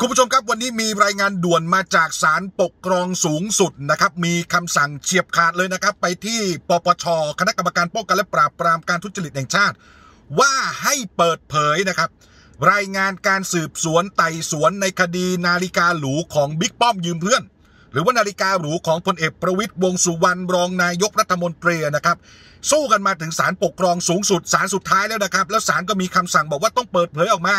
คุณผู้ชมครับ วันนี้มีรายงานด่วนมาจากศาลปกครองสูงสุดนะครับ มีคำสั่งเฉียบขาดเลยนะครับ ไปที่ปปชคณะกรรมการป้องกันและปราบปรามการทุจริตแห่งชาติ ว่าให้เปิดเผยนะครับ รายงานการสืบสวนไต่สวนในคดีนาฬิกาหรูของบิ๊กป้อมยืมเพื่อน หรือว่านาฬิกาหรูของพลเอกประวิตยวงสุวรรณรองนายกรัฐมนตรีนะครับ สู้กันมาถึงศาลปกครองสูงสุดศาลสุดท้ายแล้วนะครับ แล้วศาลก็มีคำสั่งบอกว่าต้องเปิดเผยออกมา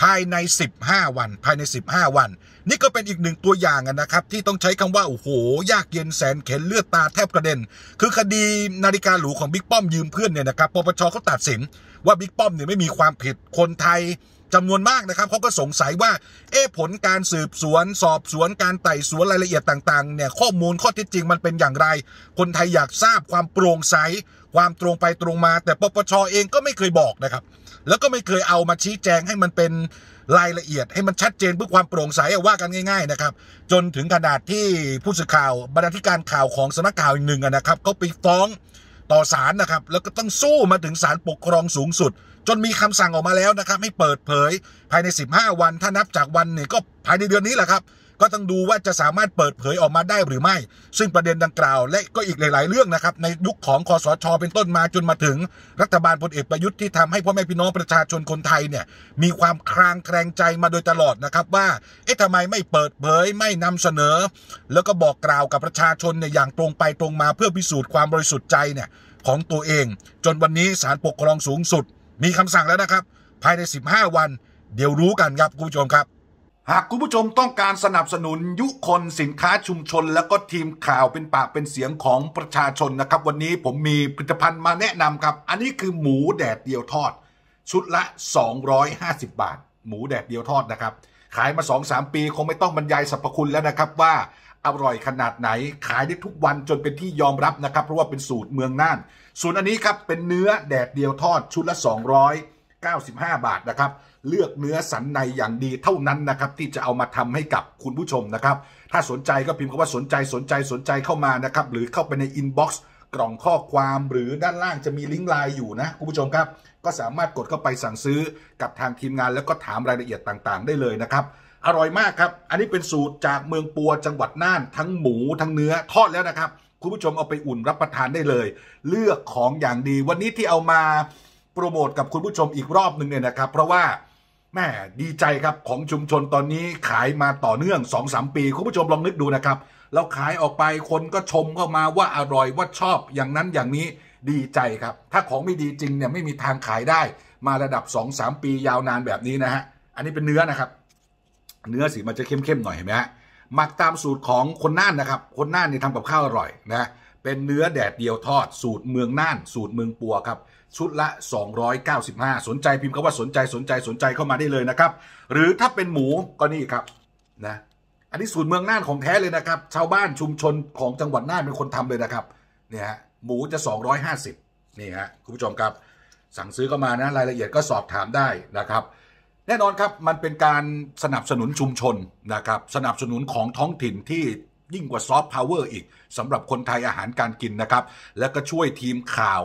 ภายใน 15 วัน ภายใน 15 วัน นี่ก็เป็นอีกหนึ่งตัวอย่างนะครับ ที่ต้องใช้คำว่า โอ้โห ยากเย็นแสนเข็นเลือดตาแทบกระเด็น คือคดีนาฬิกาหรูของบิ๊กป้อมยืมเพื่อนเนี่ยนะครับ ปปชเขาตัดสิน ว่าบิ๊กป้อมเนี่ยไม่มีความผิด คนไทยจำนวนมากนะครับเขาก็สงสัยว่า เอ๊ผลการสืบสวนสอบสวนการไต่สวนรายละเอียดต่างๆ เนี่ย ข้อมูลข้อเท็จจริงมันเป็นอย่างไร คนไทยอยากทราบความโปร่งใส ความตรงไปตรงมา แต่ปปช เองก็ไม่เคยบอกนะครับแล้วก็ไม่เคยเอามาชี้แจงให้มันเป็นรายละเอียดให้มันชัดเจนเพื่อความโปร่งใสว่ากันง่าย ๆนะครับ จนถึงขนาดที่ผู้สื่อข่าวบรรณาธิการข่าวของสำนักข่าวอีกหนึ่งนะครับ ก็ไปฟ้องต่อศาลนะครับ แล้วก็ต้องสู้มาถึงศาลปกครองสูงสุด จนมีคำสั่งออกมาแล้วนะครับให้เปิดเผยภายใน 15 วัน ถ้านับจากวันเนี่ยก็ภายในเดือนนี้แหละครับก็ต้องดูว่าจะสามารถเปิดเผยออกมาได้หรือไม่ ซึ่งประเด็นดังกล่าว และก็อีกหลาย ๆ เรื่องนะครับ ในยุคของคอสช เป็นต้นมาจนมาถึง รัฐบาลพลเอกประยุทธ์ที่ทำให้พ่อแม่พี่น้องประชาชนคนไทยเนี่ย มีความคลางแคลงใจมาโดยตลอดนะครับว่า เอ๊ะทำไมไม่เปิดเผย ไม่นำเสนอ แล้วก็บอกกล่าวกับประชาชนเนี่ยอย่างตรงไปตรงมาเพื่อพิสูจน์ความบริสุทธิ์ใจเนี่ยของตัวเอง จนวันนี้สารปกครองสูงสุด มีคำสั่งแล้วนะครับ ภายใน 15 วัน เดี๋ยวรู้กันครับคุณผู้ชมครับหากคุณผู้ชมต้องการสนับสนุนยุคนสินค้าชุมชน แล้วก็ทีมข่าวเป็นปากเป็นเสียงของประชาชนนะครับ วันนี้ผมมีผลิตภัณฑ์มาแนะนำครับ อันนี้คือหมูแดดเดียวทอด ชุดละ 250 บาท หมูแดดเดียวทอดนะครับ ขายมา 2-3 ปี คงไม่ต้องบรรยายสรรพคุณแล้วนะครับ ว่าอร่อยขนาดไหนขายได้ทุกวันจนเป็นที่ยอมรับนะครับ เพราะว่าเป็นสูตรเมืองน่านส่วนอันนี้ครับเป็นเนื้อแดดเดียวทอด ชุดละ 200 95 บาทนะครับ เลือกเนื้อสันในอย่างดีเท่านั้นนะครับ ที่จะเอามาทำให้กับคุณผู้ชมนะครับ ถ้าสนใจก็พิมพ์คำว่าสนใจสนใจสนใจเข้ามานะครับ หรือเข้าไปในอินบ็อกซ์กล่องข้อความหรือด้านล่างจะมีลิงก์ไลน์อยู่นะ คุณผู้ชมครับ ก็สามารถกดเข้าไปสั่งซื้อ กับทางทีมงานแล้วก็ถามรายละเอียดต่างๆ ได้เลยนะครับอร่อยมากครับอันนี้เป็นสูตรจากเมืองปัวจังหวัดน่านทั้งหมูทั้งเนื้อทอดแล้วนะครับคุณผู้ชมเอาไปอุ่นรับประทานได้เลย เลือกของอย่างดีวันนี้ที่เอามาโปรโมทกับคุณผู้ชมอีกรอบหนึ่งเนี่ยนะครับเพราะว่าแม่ดีใจครับของชุมชนตอนนี้ขายมาต่อเนื่อง2อสปี คุณผู้ชมลองนึกดูนะครับเราขายออกไปคนก็ชมเข้ามาว่าอร่อย ว่าชอบอย่างนั้นอย่างนี้ดีใจครับ ถ้าของไม่ดีจริงเนี่ยไม่มีทางขายได้มาระดับ 2-3 ปียาวนานแบบนี้นะฮะอันนี้เป็นเนื้อนะครับ เนื้อสีมันจะเข้มๆหน่อยเห็นไหมฮะหมักตามสูตรของคนน่านนะครับ คนน่านนี่ทำกับข้าวอร่อยนะเป็นเนื้อแดดเดียวทอดสูตรเมืองน่านสูตรเมืองปัวครับ ชุดละ 295 สนใจพิมพ์คำว่าสนใจสนใจสนใจเข้ามาได้เลยนะครับหรือถ้าเป็นหมูก็นี่ครับนะอันนี้สูตรเมืองน่านของแท้เลยนะครับชาวบ้านชุมชนของจังหวัดน่านเป็นคนทำเลยนะครับเนี่ยฮะหมูจะ 250นี่ฮะคุณผู้ชมครับสั่งซื้อเข้ามานะรายละเอียดก็สอบถามได้นะครับ แน่นอนครับมันเป็นการสนับสนุนชุมชนนะครับสนับสนุนของท้องถิ่นที่ยิ่งกว่าซอฟต์พาวเวอร์อีกสำหรับคนไทยอาหารการกินนะครับ และก็ช่วยทีมข่าว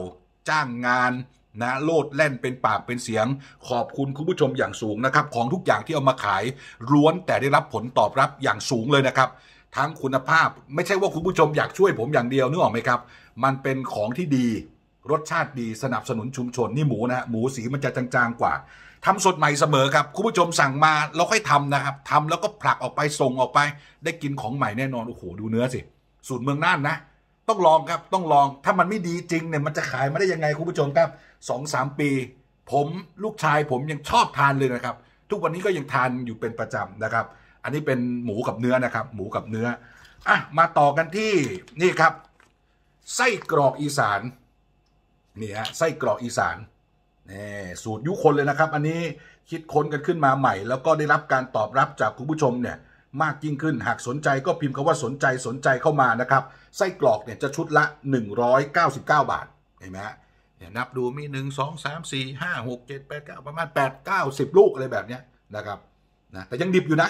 จ้างงานนะโลดแล่นเป็น ปาก เป็นเสียง ขอบคุณคุณผู้ชมอย่างสูงนะครับ ของทุกอย่างที่เอามาขายล้วนแต่ได้รับผลตอบรับอย่างสูงเลยนะครับ ทั้งคุณภาพไม่ใช่ว่า คุณผู้ชม อยากช่วยผมอย่างเดียวนึกออกไหมครับ มันเป็นของที่ดีรสชาติดีสนับสนุนชุมชน นี่ หมู นะฮะหมูสีมันจะจางๆ กว่า ทำสดใหม่เสมอครับ คุณ ผู้ชม สั่งมาเราค่อยทำนะครับทำแล้วก็ผลักออกไป ส่ง ออกไป ได้กินของใหม่ แน่นอน โอ้โห ดูเนื้อสิ สูตร เมือง น่าน นะ ต้องลอง ครับ ต้องลองถ้ามันไม่ดีจริงเนี่ยมันจะขายมาได้ยังไงคุณผู้ชมครับสองสามปี ผมลูกชายผมยังชอบทานเลยนะครับทุกวันนี้ก็ยังทานอยู่เป็นประจำนะครับ อันนี้เป็นหมูกับเนื้อนะครับ หมูกับเนื้ออ่ะมาต่อกันที่นี่ครับไส้กรอกอีสานนี่ฮะไส้กรอกอีสานนี่สูตรยุคนเลยนะครับ อันนี้คิดค้นกันขึ้นมาใหม่ แล้วก็ได้รับการตอบรับจากคุณผู้ชมเนี่ย มากยิ่งขึ้นหากสนใจก็พิมพ์คาว่าสนใจสนใจเข้ามานะครับ ไส้กรอกเนี่ย จะชุดละ 199 บาทเห็นไหมฮะนับดูมี 1 2 3 4 5 6 7 8 9 ประมาณ 8 9 10ลูกอะไรแบบนี้นะครับนะแต่ยังดิบอยู่นะ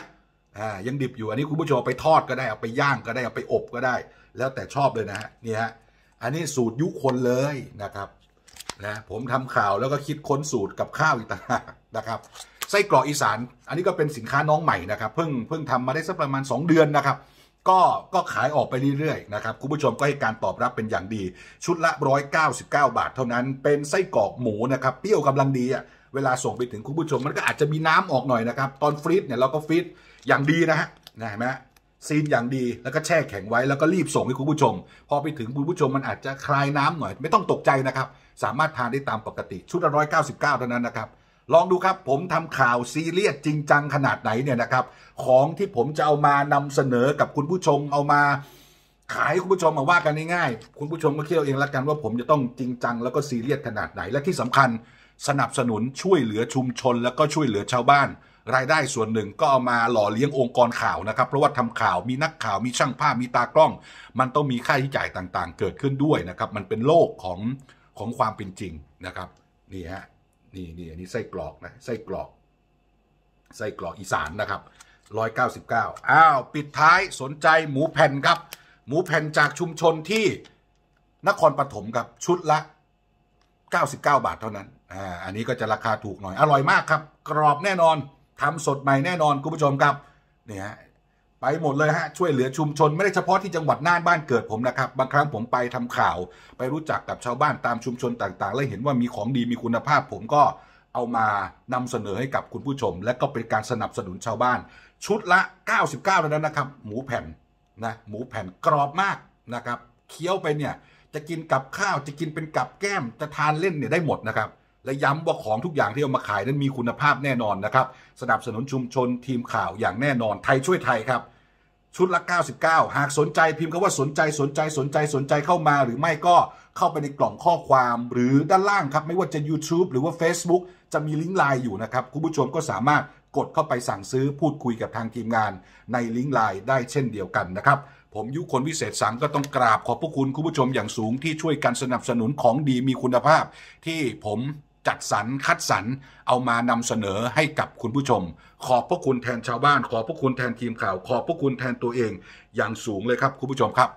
อ่ายังดิบอยู่อันนี้คุณผู้ชมไปทอดก็ได้เอาไปย่างก็ได้เอาไปอบก็ได้ แล้วแต่ชอบเลยนะฮะนี่ฮะอันนี้สูตรยุคนเลยนะครับนะผมทำข่าวแล้วก็คิดค้นสูตรกับข้าวอีกต่างหากนะครับ ไส้กรอกอีสาน อันนี้ก็เป็นสินค้าน้องใหม่นะครับ เพิ่งเพิ่งทำมาได้สักประมาณ 2 เดือนนะครับ ก็ก็ขายออกไปเรื่อยๆนะครับ คุณผู้ชมก็ให้การตอบรับเป็นอย่างดี ชุดละ199บาท เท่านั้นเป็นไส้กรอกหมูนะครับเปรี้ยวกำลังดีอ่ะเวลาส่งไปถึงคุณผู้ชมมันก็อาจจะมีน้ำออกหน่อยนะครับ ตอนฟรีซเนี่ยเราก็ฟรีซอย่างดีนะฮะนะเห็นไหมซีนอย่างดีแล้วก็แช่แข็งไว้แล้วก็รีบส่งให้คุณผู้ชม พอไปถึงคุณผู้ชมมันอาจจะคลายน้ำหน่อยไม่ต้องตกใจนะครับ สามารถทานได้ตามปกติชุดละร้อยเก้าสิบเก้าเท่านั้นนะครับ ลองดูครับ ผมทำข่าวซีเรียสจริงจังขนาดไหนเนี่ยนะครับของที่ผมจะเอามานำเสนอกับคุณผู้ชมเอามา ขายคุณผู้ชมมาว่ากันง่ายๆคุณผู้ชมก็เคี่ยวเองละกันว่าผมจะต้องจริงจังแล้วก็ซีเรียสขนาดไหนและที่สำคัญ สนับสนุนช่วยเหลือชุมชน แล้วก็ช่วยเหลือชาวบ้านรายได้ส่วนหนึ่งก็เอามาหล่อเลี้ยงองค์กรข่าวนะครับเพราะว่าทำข่าวมีนักข่าวมีช่างภาพมีตากล้อง มันต้องมีค่าใช้จ่ายต่างๆ เกิดขึ้นด้วยนะครับ มันเป็นโลกของของความเป็นจริงนะครับนี่ฮะนี่นี่อันนี้ไส้กรอกนะไส้กรอกไส้กรอกอีสานนะครับร้อยเกาสิบเก้าอ้าวปิดท้ายสนใจหมูแผ่นครับ หมูแผ่นจากชุมชนที่นครปฐมครับชุดละ 99 บาทเท่านั้นอ่าอันนี้ก็จะราคาถูกหน่อยอร่อยมากครับ กรอบแน่นอนทำสดใหม่แน่นอน คุณผู้ชมครับเนี่ยไปหมดเลยฮะช่วยเหลือชุมชน ไม่ได้เฉพาะที่จังหวัดน่านบ้านเกิดผมนะครับบางครั้งผมไปทำข่าวไปรู้จักกับชาวบ้านตามชุมชนต่าง ๆ และเห็นว่ามีของดีมีคุณภาพ ผมก็เอามานำเสนอให้กับคุณผู้ชม และก็เป็นการสนับสนุนชาวบ้าน ชุดละ 99แล้วนะครับ หมูแผ่นนะหมูแผ่นกรอบมากนะครับเคี้ยวไปเนี่ยจะกินกับข้าวจะกินเป็นกับแก้มจะทานเล่นเนี่ยได้หมดนะครับและย้ำว่าของทุกอย่างที่เอามาขายนั้นมีคุณภาพแน่นอนนะครับ สนับสนุนชุมชนทีมข่าวอย่างแน่นอน ไทยช่วยไทยครับ ชุดละ 99 หากสนใจพิมพ์คำว่าสนใจสนใจสนใจสนใจเข้ามาหรือไม่ก็เข้าไปในกล่องข้อความหรือด้านล่างครับ ไม่ว่าจะ YouTube หรือว่า Facebook จะมีลิงก์ไลน์อยู่นะครับ คุณผู้ชมก็สามารถกดเข้าไปสั่งซื้อพูดคุยกับทางทีมงาน ในลิงก์ไลน์ได้เช่นเดียวกันนะครับผมยุคนวิเศษสังก็ต้องกราบขอบพระคุณคุณผู้ชมอย่างสูงที่ช่วยกันสนับสนุนของดีมีคุณภาพ ที่ผมจัดสรร คัดสรร เอามานำเสนอให้กับคุณผู้ชม ขอบพระคุณแทนชาวบ้าน ขอบพระคุณแทนทีมข่าว ขอบพระคุณแทนตัวเองอย่างสูงเลยครับ คุณผู้ชมครับ